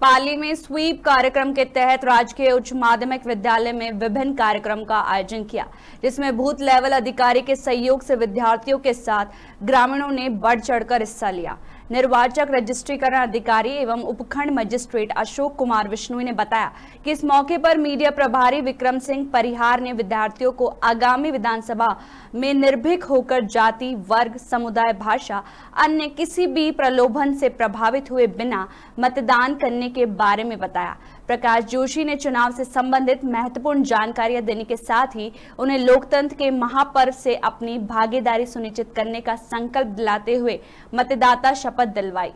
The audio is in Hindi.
पाली में स्वीप कार्यक्रम के तहत राजकीय उच्च माध्यमिक विद्यालय में विभिन्न कार्यक्रम का आयोजन किया जिसमें बूथ लेवल अधिकारी के सहयोग से विद्यार्थियों के साथ ग्रामीणों ने बढ़ चढ़कर हिस्सा लिया निर्वाचक रजिस्ट्रीकरण अधिकारी एवं उपखंड मजिस्ट्रेट अशोक कुमार विष्णु ने बताया कि इस मौके पर मीडिया प्रभारी विक्रम सिंह परिहार ने विद्यार्थियों को आगामी विधानसभा में निर्भीक होकर जाति वर्ग समुदाय भाषा अन्य किसी भी प्रलोभन से प्रभावित हुए बिना मतदान करने देने के बारे में बताया प्रकाश जोशी ने चुनाव से संबंधित महत्वपूर्ण जानकारियां देने के साथ ही उन्हें लोकतंत्र के महापर्व से अपनी भागीदारी सुनिश्चित करने का संकल्प दिलाते हुए मतदाता शपथ दिलवाई